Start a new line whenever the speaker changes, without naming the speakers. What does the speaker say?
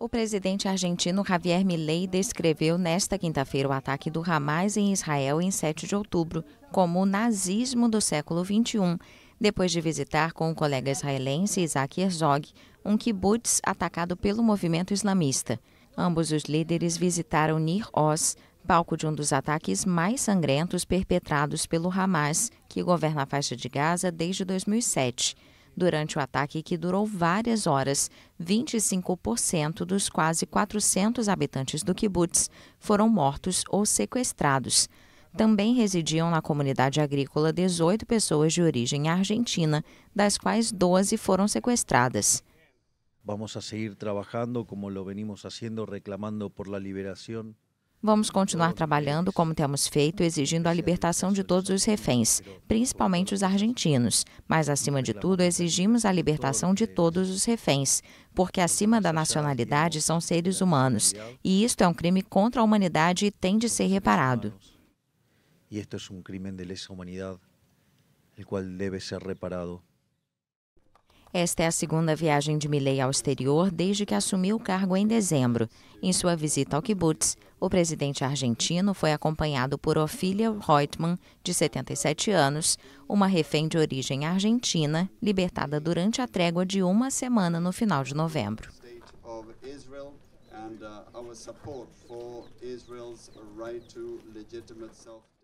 O presidente argentino Javier Milei descreveu nesta quinta-feira o ataque do Hamas em Israel em 7 de outubro como o nazismo do século XXI, depois de visitar com o colega israelense Isaac Herzog um kibbutz atacado pelo movimento islamista. Ambos os líderes visitaram Nir Oz, palco de um dos ataques mais sangrentos perpetrados pelo Hamas, que governa a faixa de Gaza desde 2007 durante o ataque que durou várias horas. 25% dos quase 400 habitantes do kibbutz foram mortos ou sequestrados. Também residiam na comunidade agrícola 18 pessoas de origem argentina, das quais 12 foram sequestradas.
Vamos a seguir trabalhando como lo venimos haciendo, reclamando por la liberación
Vamos continuar trabalhando como temos feito, exigindo a libertação de todos os reféns, principalmente os argentinos. Mas, acima de tudo, exigimos a libertação de todos os reféns, porque acima da nacionalidade são seres humanos. E isto é um crime contra a humanidade e tem de ser reparado.
E isto é um crime de lesa humanidade, o qual deve ser reparado.
Esta é a segunda viagem de Milley ao exterior desde que assumiu o cargo em dezembro. Em sua visita ao kibbutz, o presidente argentino foi acompanhado por Ofília Reutemann, de 77 anos, uma refém de origem argentina, libertada durante a trégua de uma semana no final de novembro. And,
uh,